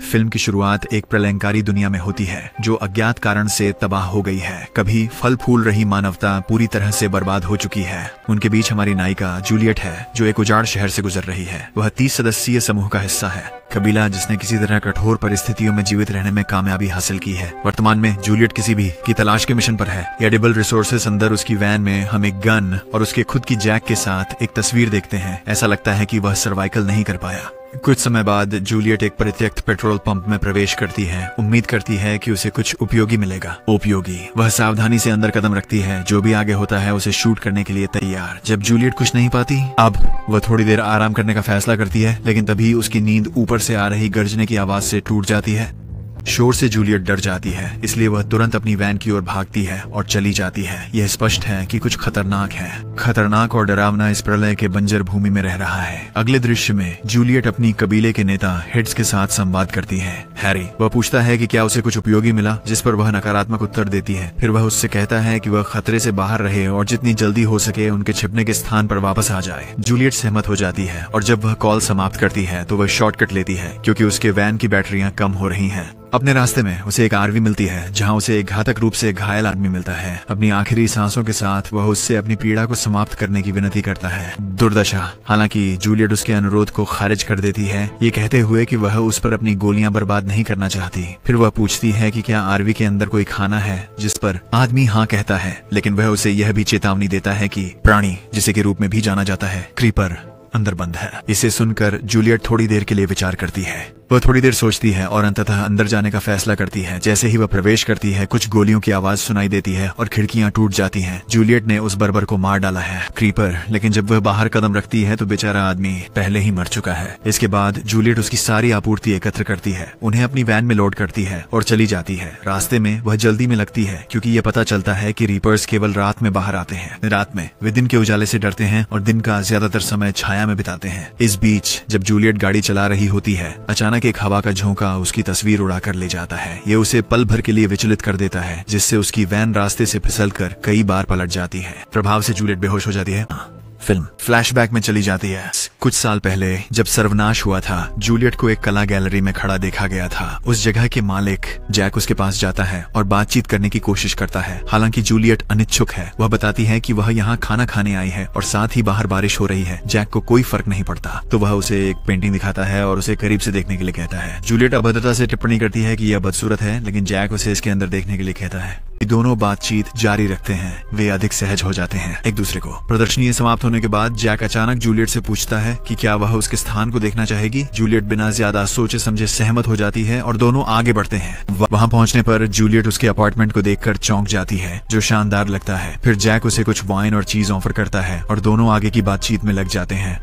film की शुरुआत एक प्रलयंकारी दुनिया में होती है जो अज्ञात कारण से तबाह हो गई है कभी फल फूल रही मानवता पूरी तरह से बर्बाद हो चुकी है उनके बीच हमारी नायिका जूलियट है जो एक उजाड़ शहर से गुजर रही है वह तीस सदस्यीय समूह का हिस्सा है कबीला जिसने किसी तरह कठोर परिस्थितियों में जीवित रहने में कामयाबी हासिल की है वर्तमान में जूलियट किसी भी की तलाश के मिशन पर है एडिबल रिसोर्सेस अंदर उसकी वैन में हम एक गन और उसके खुद की जैक के साथ एक तस्वीर देखते हैं ऐसा लगता है कि वह सर्वाइकल नहीं कर पाया कुछ समय बाद जूलियट एक परित्यक्त पेट्रोल पंप में प्रवेश करती है उम्मीद करती है कि उसे कुछ उपयोगी मिलेगा उपयोगी वह सावधानी से अंदर कदम रखती है जो भी आगे होता है उसे शूट करने के लिए तैयार जब जूलियट कुछ नहीं पाती अब वह थोड़ी देर आराम करने का फैसला करती है लेकिन तभी उसकी नींद ऊपर से आ रही गर्जने की आवाज से टूट जाती है शोर से जूलियट डर जाती है इसलिए वह तुरंत अपनी वैन की ओर भागती है और चली जाती है यह स्पष्ट है कि कुछ खतरनाक है खतरनाक और डरावना इस प्रलय के बंजर भूमि में रह रहा है अगले दृश्य में जूलियट अपनी कबीले के नेता हिट्स के साथ संवाद करती है हैरी वह पूछता है कि क्या उसे कुछ उपयोगी मिला जिस पर वह नकारात्मक उत्तर देती है फिर वह उससे कहता है की वह खतरे से बाहर रहे और जितनी जल्दी हो सके उनके छिपने के स्थान पर वापस आ जाए जूलियट सहमत हो जाती है और जब वह कॉल समाप्त करती है तो वह शॉर्टकट लेती है क्योंकि उसके वैन की बैटरियां कम हो रही हैं अपने रास्ते में उसे एक आरवी मिलती है जहाँ उसे एक घातक रूप से घायल आदमी मिलता है अपनी आखिरी सांसों के साथ वह उससे अपनी पीड़ा को समाप्त करने की विनती करता है दुर्दशा हालांकि जूलियट उसके अनुरोध को खारिज कर देती है ये कहते हुए कि वह उस पर अपनी गोलियां बर्बाद नहीं करना चाहती फिर वह पूछती है की क्या आरवी के अंदर कोई खाना है जिस पर आदमी हाँ कहता है लेकिन वह उसे यह भी चेतावनी देता है की प्राणी जिसे के रूप में भी जाना जाता है क्रीपर अंदर बंद है इसे सुनकर जूलियट थोड़ी देर के लिए विचार करती है वह थोड़ी देर सोचती है और अंततः अंदर जाने का फैसला करती है जैसे ही वह प्रवेश करती है कुछ गोलियों की आवाज सुनाई देती है और खिड़कियां टूट जाती हैं जूलियट ने उस बर्बर को मार डाला है क्रीपर लेकिन जब वह बाहर कदम रखती है तो बेचारा आदमी पहले ही मर चुका है इसके बाद जूलियट उसकी सारी आपूर्ति एकत्र करती है उन्हें अपनी वैन में लोड करती है और चली जाती है रास्ते में वह जल्दी में लगती है क्योंकि यह पता चलता है कि रीपर्स केवल रात में बाहर आते हैं रात में वे दिन के उजाले से डरते हैं और दिन का ज्यादातर समय छाया में बिताते हैं इस बीच जब जूलियट गाड़ी चला रही होती है अचानक अचानक एक हवा का झोंका उसकी तस्वीर उड़ाकर ले जाता है ये उसे पल भर के लिए विचलित कर देता है जिससे उसकी वैन रास्ते से फिसल कर कई बार पलट जाती है प्रभाव से जूलियट बेहोश हो जाती है फिल्म फ्लैशबैक में चली जाती है कुछ साल पहले जब सर्वनाश हुआ था जूलियट को एक कला गैलरी में खड़ा देखा गया था उस जगह के मालिक जैक उसके पास जाता है और बातचीत करने की कोशिश करता है हालांकि जूलियट अनिच्छुक है वह बताती है कि वह यहाँ खाना खाने आई है और साथ ही बाहर बारिश हो रही है जैक को कोई फर्क नहीं पड़ता तो वह उसे एक पेंटिंग दिखाता है और उसे करीब से देखने के लिए कहता है जूलियट अभद्रता से टिप्पणी करती है की यह बदसूरत है लेकिन जैक उसे इसके अंदर देखने के लिए कहता है दोनों बातचीत जारी रखते हैं वे अधिक सहज हो जाते हैं एक दूसरे को प्रदर्शनी समाप्त होने के बाद जैक अचानक जूलियट से पूछता है कि क्या वह उसके स्थान को देखना चाहेगी जूलियट बिना ज्यादा सोचे समझे सहमत हो जाती है और दोनों आगे बढ़ते हैं वहाँ पहुँचने पर जूलियट उसके अपार्टमेंट को देखकर चौंक जाती है जो शानदार लगता है फिर जैक उसे कुछ वाइन और चीज ऑफर करता है और दोनों आगे की बातचीत में लग जाते हैं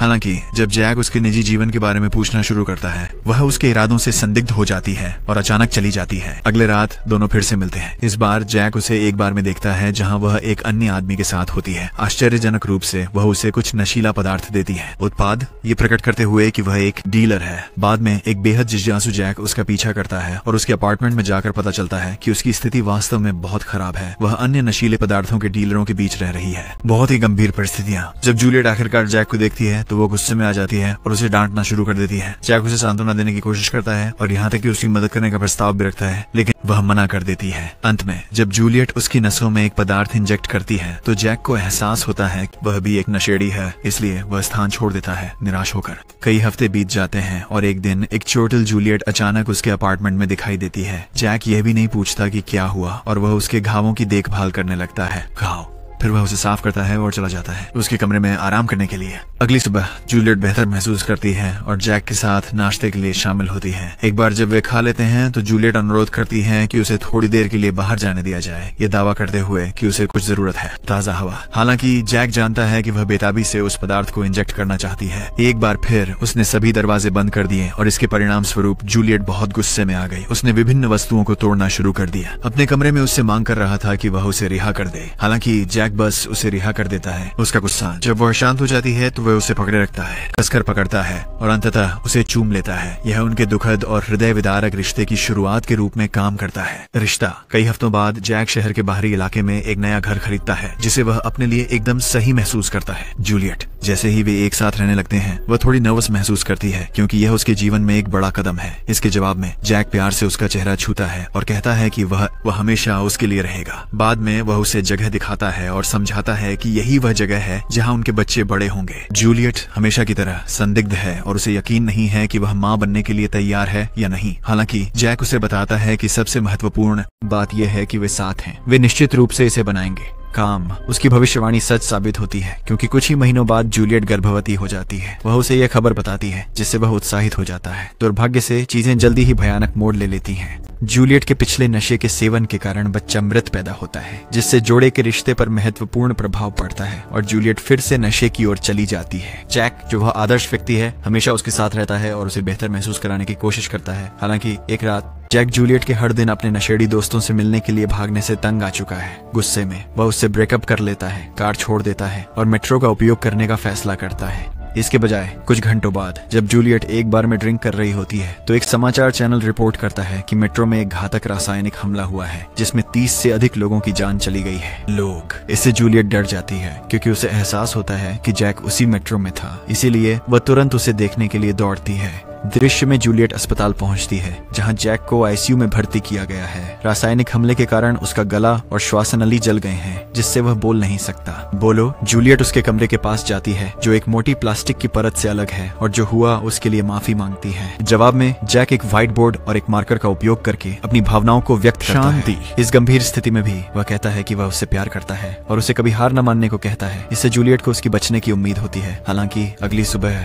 हालांकि जब जैक उसके निजी जीवन के बारे में पूछना शुरू करता है वह उसके इरादों से संदिग्ध हो जाती है और अचानक चली जाती है अगले रात दोनों फिर से मिलते हैं इस बार जैक उसे एक बार में देखता है जहां वह एक अन्य आदमी के साथ होती है आश्चर्यजनक रूप से वह उसे कुछ नशीला पदार्थ देती है उत्पाद ये प्रकट करते हुए की वह एक डीलर है बाद में एक बेहद जिज्ञासु जैक उसका पीछा करता है और उसके अपार्टमेंट में जाकर पता चलता है की उसकी स्थिति वास्तव में बहुत खराब है वह अन्य नशीले पदार्थों के डीलरों के बीच रह रही है बहुत ही गंभीर परिस्थितियाँ जब जूलियट आखिरकार जैक को देखती है तो वो गुस्से में आ जाती है और उसे डांटना शुरू कर देती है जैक उसे सांत्वना देने की कोशिश करता है और यहाँ तक कि उसकी मदद करने का प्रस्ताव भी रखता है लेकिन वह मना कर देती है अंत में जब जूलियट उसकी नसों में एक पदार्थ इंजेक्ट करती है तो जैक को एहसास होता है कि वह भी एक नशेड़ी है इसलिए वह स्थान छोड़ देता है निराश होकर कई हफ्ते बीत जाते हैं और एक दिन एक चोटिल जूलियट अचानक उसके अपार्टमेंट में दिखाई देती है जैक यह भी नहीं पूछता कि क्या हुआ और वह उसके घावों की देखभाल करने लगता है घाव फिर वह उसे साफ करता है और चला जाता है उसके कमरे में आराम करने के लिए अगली सुबह जूलियट बेहतर महसूस करती है और जैक के साथ नाश्ते के लिए शामिल होती है एक बार जब वे खा लेते हैं तो जूलियट अनुरोध करती है कि उसे थोड़ी देर के लिए बाहर जाने दिया जाए ये दावा करते हुए कि उसे कुछ जरूरत है ताजा हवा हालांकि जैक जानता है कि वह बेताबी से उस पदार्थ को इंजेक्ट करना चाहती है एक बार फिर उसने सभी दरवाजे बंद कर दिए और इसके परिणाम स्वरूप जूलियट बहुत गुस्से में आ गई उसने विभिन्न वस्तुओं को तोड़ना शुरू कर दिया अपने कमरे में उससे मांग कर रहा था की वह उसे रिहा कर दे हालांकि जैक जैक बस उसे रिहा कर देता है उसका गुस्सा जब वह शांत हो जाती है तो वह उसे पकड़े रखता है कसकर पकड़ता है और अंततः उसे चूम लेता है यह उनके दुखद और हृदय विदारक रिश्ते की शुरुआत के रूप में काम करता है रिश्ता कई हफ्तों बाद जैक शहर के बाहरी इलाके में एक नया घर खरीदता है जिसे वह अपने लिए एकदम सही महसूस करता है जूलियट जैसे ही वे एक साथ रहने लगते हैं वह थोड़ी नर्वस महसूस करती है क्योंकि यह उसके जीवन में एक बड़ा कदम है इसके जवाब में जैक प्यार से उसका चेहरा छूता है और कहता है कि वह वह हमेशा उसके लिए रहेगा बाद में वह उसे जगह दिखाता है और समझाता है कि यही वह जगह है जहां उनके बच्चे बड़े होंगे जूलियट हमेशा की तरह संदिग्ध है और उसे यकीन नहीं है कि वह माँ बनने के लिए तैयार है या नहीं हालांकि जैक उसे बताता है कि सबसे महत्वपूर्ण बात यह है कि वे साथ हैं वे निश्चित रूप से इसे बनाएंगे काम उसकी भविष्यवाणी सच साबित होती है क्योंकि कुछ ही महीनों बाद जूलियट गर्भवती हो जाती है वह उसे यह खबर बताती है जिससे वह उत्साहित हो जाता है दुर्भाग्य से चीजें जल्दी ही भयानक मोड़ ले लेती हैं जूलियट के पिछले नशे के सेवन के कारण बच्चा मृत पैदा होता है जिससे जोड़े के रिश्ते पर महत्वपूर्ण प्रभाव पड़ता है और जूलियट फिर से नशे की ओर चली जाती है जैक जो वह आदर्श व्यक्ति है हमेशा उसके साथ रहता है और उसे बेहतर महसूस कराने की कोशिश करता है हालांकि एक रात जैक जूलियट के हर दिन अपने नशेड़ी दोस्तों से मिलने के लिए भागने से तंग आ चुका है गुस्से में वह उससे ब्रेकअप कर लेता है कार छोड़ देता है और मेट्रो का उपयोग करने का फैसला करता है इसके बजाय कुछ घंटों बाद जब जूलियट एक बार में ड्रिंक कर रही होती है तो एक समाचार चैनल रिपोर्ट करता है कि मेट्रो में एक घातक रासायनिक हमला हुआ है जिसमें 30 से अधिक लोगों की जान चली गई है लोग इससे जूलियट डर जाती है क्योंकि उसे एहसास होता है कि जैक उसी मेट्रो में था इसीलिए वह तुरंत उसे देखने के लिए दौड़ती है दृश्य में जूलियट अस्पताल पहुंचती है जहां जैक को आईसीयू में भर्ती किया गया है रासायनिक हमले के कारण उसका गला और श्वास नली जल गए हैं जिससे वह बोल नहीं सकता बोलो जूलियट उसके कमरे के पास जाती है जो एक मोटी प्लास्टिक की परत से अलग है और जो हुआ उसके लिए माफी मांगती है जवाब में जैक एक व्हाइट बोर्ड और एक मार्कर का उपयोग करके अपनी भावनाओं को व्यक्त शांति इस गंभीर स्थिति में भी वह कहता है की वह उससे प्यार करता है और उसे कभी हार न मानने को कहता है इससे जूलियट को उसकी बचने की उम्मीद होती है हालांकि अगली सुबह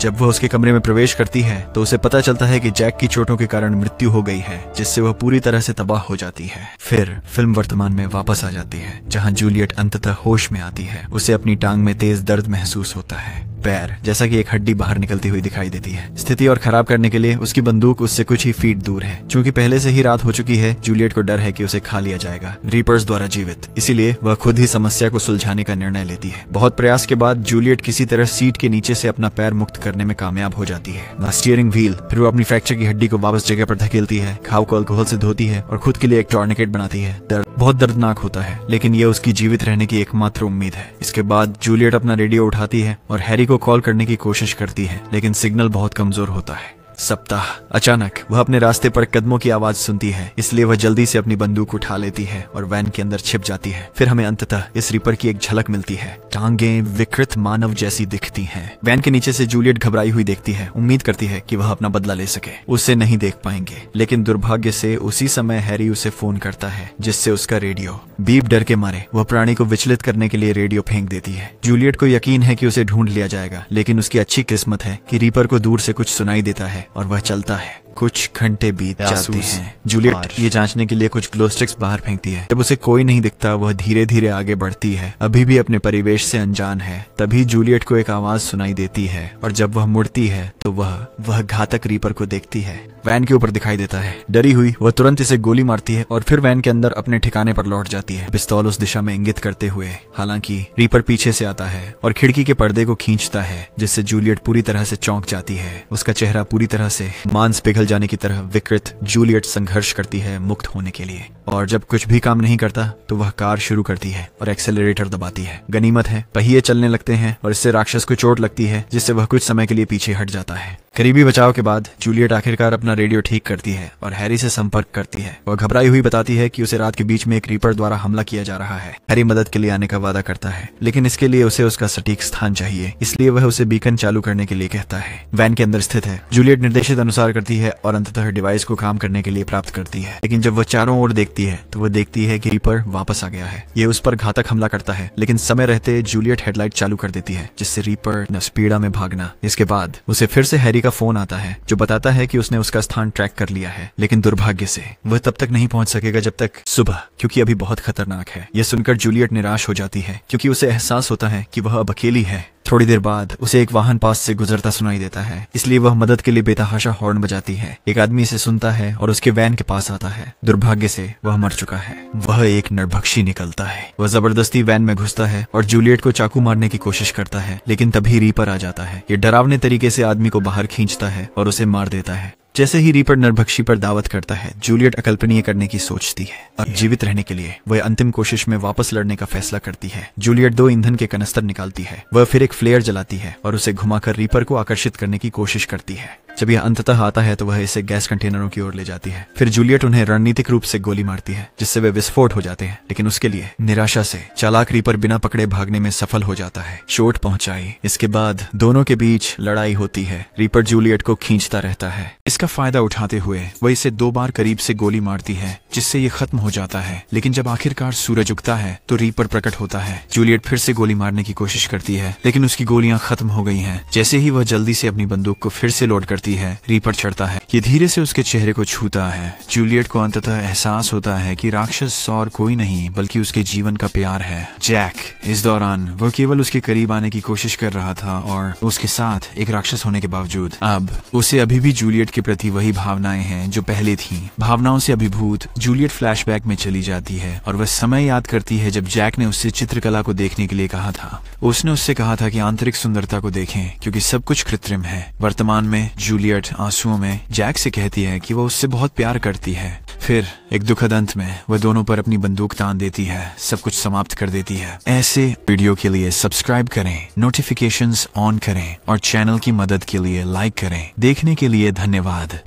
जब वह उसके कमरे में प्रवेश करती है तो उसे पता चलता है कि जैक की चोटों के कारण मृत्यु हो गई है जिससे वह पूरी तरह से तबाह हो जाती है फिर फिल्म वर्तमान में वापस आ जाती है जहां जूलियट अंततः होश में आती है उसे अपनी टांग में तेज दर्द महसूस होता है पैर जैसा कि एक हड्डी बाहर निकलती हुई दिखाई देती है स्थिति और खराब करने के लिए उसकी बंदूक उससे कुछ ही फीट दूर है चूंकि पहले से ही रात हो चुकी है जूलियट को डर है कि उसे खा लिया जाएगा रीपर्स द्वारा जीवित इसीलिए वह खुद ही समस्या को सुलझाने का निर्णय लेती है बहुत प्रयास के बाद जूलियट किसी तरह सीट के नीचे से अपना पैर मुक्त करने में कामयाब हो जाती है स्टियरिंग व्हील फिर वो अपनी फ्रैक्चर की हड्डी को वापस जगह पर धकेलती है खाव को अल्कोहल से धोती है और खुद के लिए एक टॉर्निकेट बनाती है दर्द बहुत दर्दनाक होता है लेकिन यह उसकी जीवित रहने की एकमात्र उम्मीद है इसके बाद जूलियट अपना रेडियो उठाती है और हैरी को कॉल करने की कोशिश करती है लेकिन सिग्नल बहुत कमजोर होता है सप्ताह अचानक वह अपने रास्ते पर कदमों की आवाज सुनती है इसलिए वह जल्दी से अपनी बंदूक उठा लेती है और वैन के अंदर छिप जाती है फिर हमें अंततः इस रीपर की एक झलक मिलती है टांगे विकृत मानव जैसी दिखती है वैन के नीचे से जूलियट घबराई हुई देखती है उम्मीद करती है की वह अपना बदला ले सके उसे नहीं देख पाएंगे लेकिन दुर्भाग्य से उसी समय हैरी उसे फोन करता है जिससे उसका रेडियो बीप डर के मारे वह प्राणी को विचलित करने के लिए रेडियो फेंक देती है जूलियट को यकीन है कि उसे ढूंढ लिया जाएगा लेकिन उसकी अच्छी किस्मत है कि रीपर को दूर से कुछ सुनाई देता है और वह चलता है कुछ घंटे बीत जाते हैं जूलियट ये जांचने के लिए कुछ ग्लो स्टिक्स बाहर फेंकती है जब उसे कोई नहीं दिखता वह धीरे धीरे आगे बढ़ती है अभी भी अपने परिवेश से अनजान है तभी जूलियट को एक आवाज सुनाई देती है और जब वह मुड़ती है तो वह वह घातक रीपर को देखती है वैन के ऊपर दिखाई देता है डरी हुई वह तुरंत इसे गोली मारती है और फिर वैन के अंदर अपने ठिकाने पर लौट जाती है पिस्तौल उस दिशा में इंगित करते हुए हालांकि रीपर पीछे से आता है और खिड़की के पर्दे को खींचता है जिससे जूलियट पूरी तरह से चौंक जाती है उसका चेहरा पूरी तरह से मांस पिघल जाने की तरह विकृत जूलियट संघर्ष करती है मुक्त होने के लिए और जब कुछ भी काम नहीं करता तो वह कार शुरू करती है और एक्सेलरेटर दबाती है गनीमत है पहिए चलने लगते हैं और इससे राक्षस को चोट लगती है जिससे वह कुछ समय के लिए पीछे हट जाता है करीबी बचाव के बाद जूलियट आखिरकार अपना रेडियो ठीक करती है और हैरी से संपर्क करती है वह घबराई हुई बताती है कि उसे रात के बीच में एक रीपर द्वारा हमला किया जा रहा है हैरी मदद के लिए आने का वादा करता है लेकिन इसके लिए उसे उसका सटीक स्थान चाहिए इसलिए वह उसे बीकन चालू करने के लिए कहता है वैन के अंदर स्थित है जूलियट निर्देशित अनुसार करती है और अंततः डिवाइस को काम करने के लिए प्राप्त करती है लेकिन जब वह चारों ओर देखती देखती है तो वो देखती है कि रीपर वापस आ गया है ये उस पर घातक हमला करता है लेकिन समय रहते जूलियट हेडलाइट चालू कर देती है जिससे रीपर नस्पीड़ा में भागना इसके बाद उसे फिर से हैरी का फोन आता है जो बताता है की उसने उसका स्थान ट्रैक कर लिया है लेकिन दुर्भाग्य से वह तब तक नहीं पहुंच सकेगा जब तक सुबह क्योंकि अभी बहुत खतरनाक है यह सुनकर जूलियट निराश हो जाती है क्योंकि उसे एहसास होता है कि वह अब अकेली है थोड़ी देर बाद उसे एक वाहन पास से गुजरता सुनाई देता है इसलिए वह मदद के लिए बेतहाशा हॉर्न बजाती है एक आदमी इसे सुनता है और उसके वैन के पास आता है दुर्भाग्य से वह मर चुका है वह एक नरभक्षी निकलता है वह जबरदस्ती वैन में घुसता है और जूलियट को चाकू मारने की कोशिश करता है लेकिन तभी रीपर आ जाता है ये डरावने तरीके से आदमी को बाहर खींचता है और उसे मार देता है जैसे ही रीपर नरभक्षी पर दावत करता है जूलियट अकल्पनीय करने की सोचती है और जीवित रहने के लिए वह अंतिम कोशिश में वापस लड़ने का फैसला करती है जूलियट दो ईंधन के कनस्तर निकालती है वह फिर एक फ्लेयर जलाती है और उसे घुमाकर रीपर को आकर्षित करने की कोशिश करती है जब यह अंततः आता है तो वह इसे गैस कंटेनरों की ओर ले जाती है फिर जूलियट उन्हें रणनीतिक रूप से गोली मारती है जिससे वे विस्फोट हो जाते हैं लेकिन उसके लिए निराशा से चालाक रीपर बिना पकड़े भागने में सफल हो जाता है चोट पहुंचाई इसके बाद दोनों के बीच लड़ाई होती है रीपर जूलियट को खींचता रहता है इसका फायदा उठाते हुए वह इसे दो बार करीब से गोली मारती है जिससे ये खत्म हो जाता है लेकिन जब आखिरकार सूरज उगता है तो रीपर प्रकट होता है जूलियट फिर से गोली मारने की कोशिश करती है लेकिन उसकी गोलियां खत्म हो गई हैं जैसे ही वह जल्दी से अपनी बंदूक को फिर से लोड करती लगती है रीपर चढ़ता है ये धीरे से उसके चेहरे को छूता है जूलियट को अंततः एहसास होता है कि राक्षस और कोई नहीं बल्कि उसके जीवन का प्यार है जैक इस दौरान वो केवल उसके करीब आने की कोशिश कर रहा था और उसके साथ एक राक्षस होने के बावजूद अब उसे अभी भी जूलियट के प्रति वही भावनाएं हैं जो पहले थी भावनाओं से अभिभूत जूलियट फ्लैश में चली जाती है और वह समय याद करती है जब जैक ने उससे चित्रकला को देखने के लिए कहा था उसने उससे कहा था की आंतरिक सुंदरता को देखे क्यूँकी सब कुछ कृत्रिम है वर्तमान में जूलियट जूलियट आंसुओं में जैक से कहती है कि वो उससे बहुत प्यार करती है फिर एक दुखद अंत में वह दोनों पर अपनी बंदूक तान देती है सब कुछ समाप्त कर देती है ऐसे वीडियो के लिए सब्सक्राइब करें नोटिफिकेशंस ऑन करें और चैनल की मदद के लिए लाइक करें देखने के लिए धन्यवाद